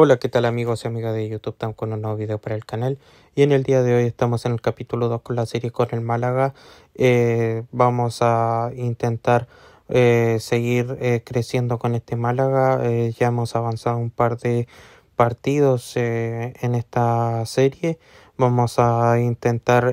Hola, ¿qué tal amigos y amigas de YouTube? Estamos con un nuevo video para el canal y en el día de hoy estamos en el capítulo 2 con la serie con el Málaga. Eh, vamos a intentar eh, seguir eh, creciendo con este Málaga. ya hemos avanzado un par de partidos en esta serie. Vamos a intentar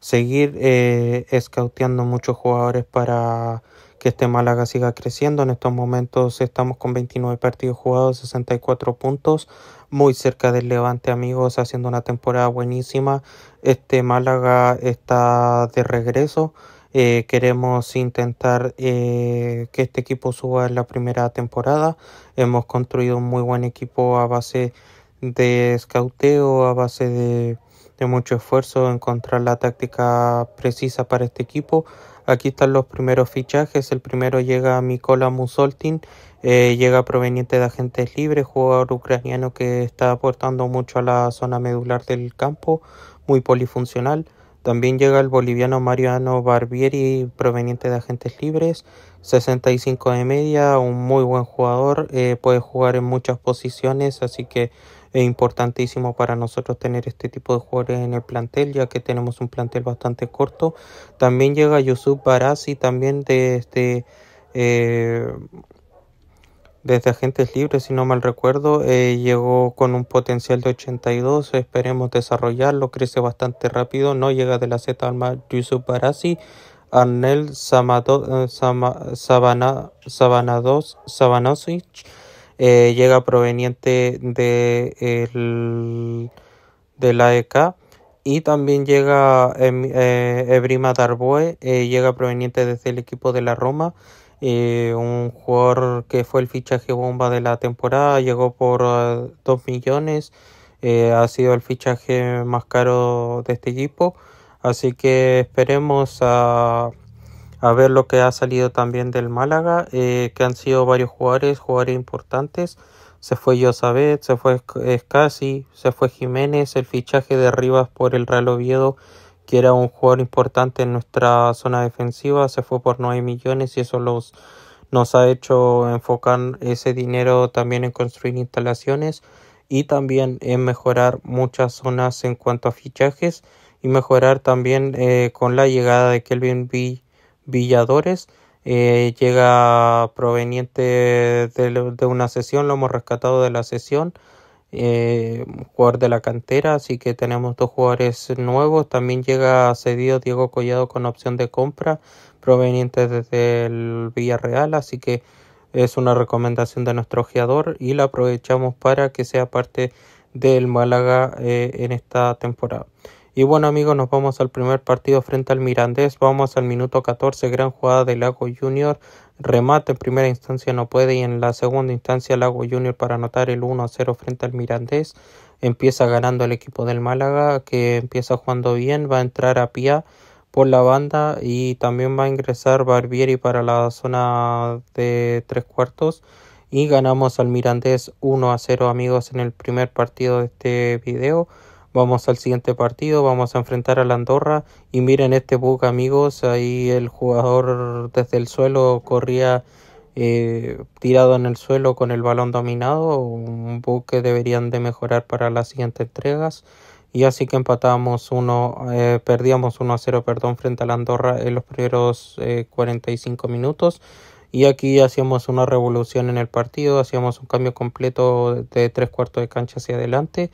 seguir scoutando muchos jugadores para que este Málaga siga creciendo. En estos momentos estamos con 29 partidos jugados, 64 puntos, muy cerca del Levante, amigos, haciendo una temporada buenísima. Este Málaga está de regreso. Eh, queremos intentar eh, que este equipo suba en la primera temporada. Hemos construido un muy buen equipo a base de de escauteo a base de, mucho esfuerzo encontrar la táctica precisa para este equipo. Aquí están los primeros fichajes. El primero llega Mikola Musoltin, eh, llega proveniente de agentes libres, jugador ucraniano que está aportando mucho a la zona medular del campo, muy polifuncional. También llega el boliviano Mariano Barbieri, proveniente de agentes libres, 65 de media, un muy buen jugador, eh, puede jugar en muchas posiciones, así que es importantísimo para nosotros tener este tipo de jugadores en el plantel, ya que tenemos un plantel bastante corto. También llega Yusuf Barassi, también desde, este, eh, desde Agentes Libres, si no mal recuerdo. Eh, llegó con un potencial de 82, esperemos desarrollarlo, crece bastante rápido. No llega de la Z al Yusuf Barassi. Arnel eh, Sabanados eh, llega proveniente de, el, de la ECA y también llega em, eh, Ebrima Darboe, eh, llega proveniente desde el equipo de la Roma, un jugador que fue el fichaje bomba de la temporada, llegó por 2 millones, ha sido el fichaje más caro de este equipo, así que esperemos a a ver lo que ha salido también del Málaga, eh, que han sido varios jugadores, jugadores importantes. Se fue Josabet, se fue Escasi eh, se fue Jiménez, el fichaje de Rivas por el Real Oviedo, que era un jugador importante en nuestra zona defensiva, se fue por 9 millones y eso los, nos ha hecho enfocar ese dinero también en construir instalaciones y también en mejorar muchas zonas en cuanto a fichajes y mejorar también eh, con la llegada de Kelvin B Villadores. Eh, llega proveniente de, una sesión, lo hemos rescatado de la sesión. Jugar eh, jugador de la cantera, así que tenemos dos jugadores nuevos. También llega cedido Diego Collado con opción de compra, proveniente desde el Villarreal, así que es una recomendación de nuestro ojeador y la aprovechamos para que sea parte del Málaga eh, en esta temporada. Y bueno amigos, nos vamos al primer partido frente al Mirandés. Vamos al minuto 14, gran jugada de Lago Junior. Remate en primera instancia no puede y en la segunda instancia Lago Junior para anotar el 1-0 frente al Mirandés. Empieza ganando el equipo del Málaga que empieza jugando bien. Va a entrar a Pia por la banda y también va a ingresar Barbieri para la zona de tres cuartos y ganamos al Mirandés 1 a 0 amigos en el primer partido de este video. Vamos al siguiente partido, vamos a enfrentar a la Andorra y miren este bug amigos, ahí el jugador desde el suelo corría eh, tirado en el suelo con el balón dominado, un bug que deberían de mejorar para las siguientes entregas y así que empatamos uno, eh, perdíamos 1 a 0 perdón, frente a la Andorra en los primeros eh, y 45 minutos y aquí hacíamos una revolución en el partido, hacíamos un cambio completo de tres cuartos de cancha hacia adelante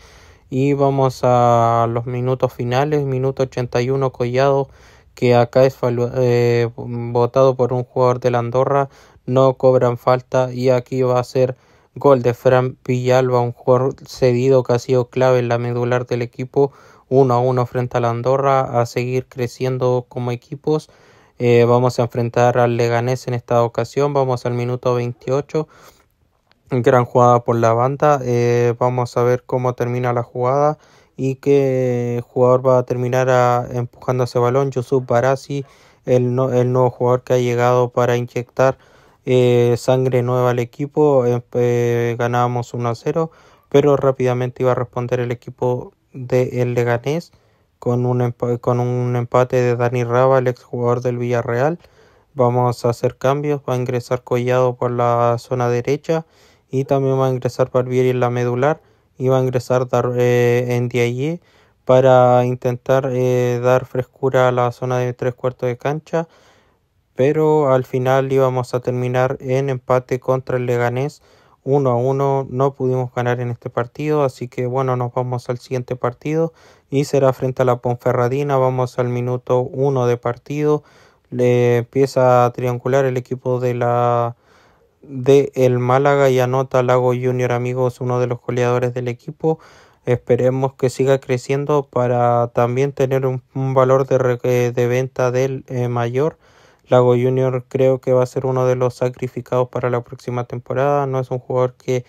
y vamos a los minutos finales, minuto 81 Collado, que acá es eh, votado por un jugador de la Andorra, no cobran falta y aquí va a ser gol de Fran Villalba, un jugador cedido que ha sido clave en la medular del equipo, 1 a 1 frente a la Andorra, a seguir creciendo como equipos. Eh, vamos a enfrentar al Leganés en esta ocasión, vamos al minuto 28 Gran jugada por la banda. Eh, vamos a ver cómo termina la jugada y qué jugador va a terminar ah, empujando ese balón. Yusuf Barassi, el, el nuevo jugador que ha llegado para inyectar eh, sangre nueva al equipo. Em, eh, ganábamos 1 a 0, pero rápidamente iba a responder el equipo del de, Leganés con un, con un empate de Dani Raba, el exjugador del Villarreal. Vamos a hacer cambios. Va a ingresar Collado por la zona derecha y también va a ingresar Barbieri en la medular y va a ingresar eh, en para intentar eh, dar frescura a la zona de tres cuartos de cancha pero al final íbamos a terminar en empate contra el Leganés 1 a 1 no pudimos ganar en este partido así que bueno nos vamos al siguiente partido y será frente a la Ponferradina vamos al minuto 1 de partido le empieza a triangular el equipo de la de el Málaga y anota Lago Junior, amigos, uno de los goleadores del equipo. Esperemos que siga creciendo para también tener un, valor eh, de, venta del eh, mayor. Lago Junior creo que va a ser uno de los sacrificados para la próxima temporada. No es un jugador que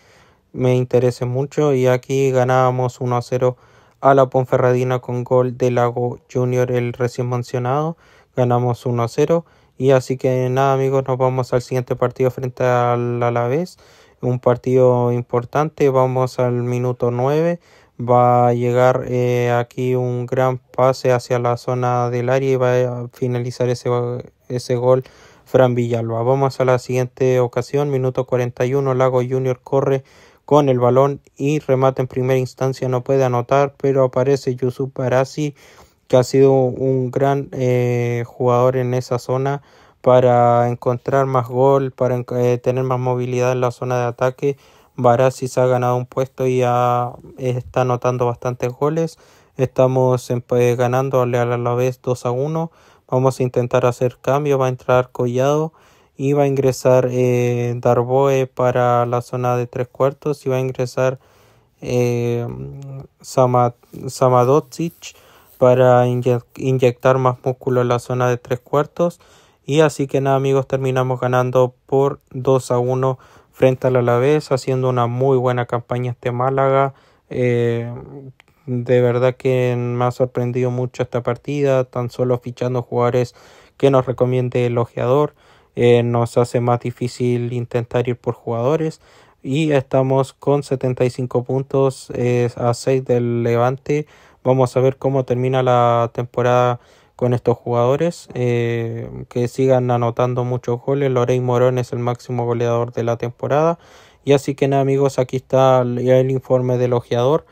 me interese mucho y aquí ganábamos 1 a 0 a la Ponferradina con gol de Lago Junior, el recién mencionado. Ganamos 1 a 0. Y así que nada amigos, nos vamos al siguiente partido frente al Alavés. Un partido importante, vamos al minuto 9. Va a llegar eh, aquí un gran pase hacia la zona del área y va a finalizar ese, ese gol Fran Villalba. Vamos a la siguiente ocasión, minuto 41. Lago Junior corre con el balón y remata en primera instancia. No puede anotar, pero aparece Yusuf Barassi que ha sido un gran eh, jugador en esa zona para encontrar más gol, para eh, tener más movilidad en la zona de ataque. se ha ganado un puesto y ya está anotando bastantes goles. Estamos eh, ganando a la vez 2 a 1. Vamos a intentar hacer cambio. Va a entrar Collado y va a ingresar Darboe para la zona de tres cuartos y va a ingresar eh, para inyectar más músculo en la zona de tres cuartos. Y así que nada amigos, terminamos ganando por 2 a 1 frente al Alavés, haciendo una muy buena campaña este Málaga. Eh, de verdad que me ha sorprendido mucho esta partida, tan solo fichando jugadores que nos recomiende el ojeador. Eh, nos hace más difícil intentar ir por jugadores. Y estamos con 75 puntos eh, a 6 del Levante Vamos a ver cómo termina la temporada con estos jugadores. Eh, que sigan anotando muchos goles. Lorey Morón es el máximo goleador de la temporada. Y así que nada amigos, aquí está el informe del ojeador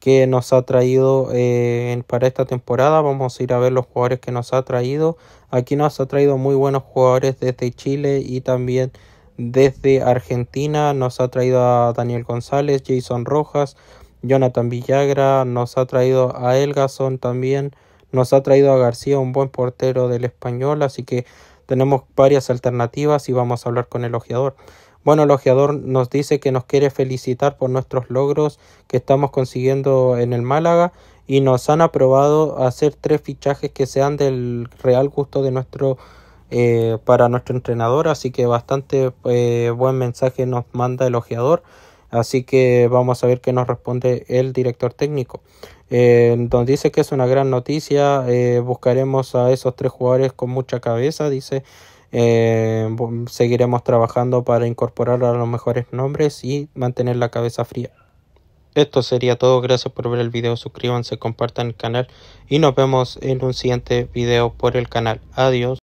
que nos ha traído eh, para esta temporada. Vamos a ir a ver los jugadores que nos ha traído. Aquí nos ha traído muy buenos jugadores desde Chile y también desde Argentina. Nos ha traído a Daniel González, Jason Rojas, Jonathan Villagra, nos ha traído a Elgason también, nos ha traído a García, un buen portero del español, así que tenemos varias alternativas y vamos a hablar con el ojeador. Bueno, el ojeador nos dice que nos quiere felicitar por nuestros logros que estamos consiguiendo en el Málaga y nos han aprobado hacer tres fichajes que sean del real gusto de nuestro eh, para nuestro entrenador, así que bastante eh, buen mensaje nos manda el ojeador. Así que vamos a ver qué nos responde el director técnico. Eh, dice que es una gran noticia. Eh, buscaremos a esos tres jugadores con mucha cabeza, dice. Eh, seguiremos trabajando para incorporar a los mejores nombres y mantener la cabeza fría. Esto sería todo, gracias por ver el video, suscríbanse, compartan el canal y nos vemos en un siguiente video por el canal. Adiós.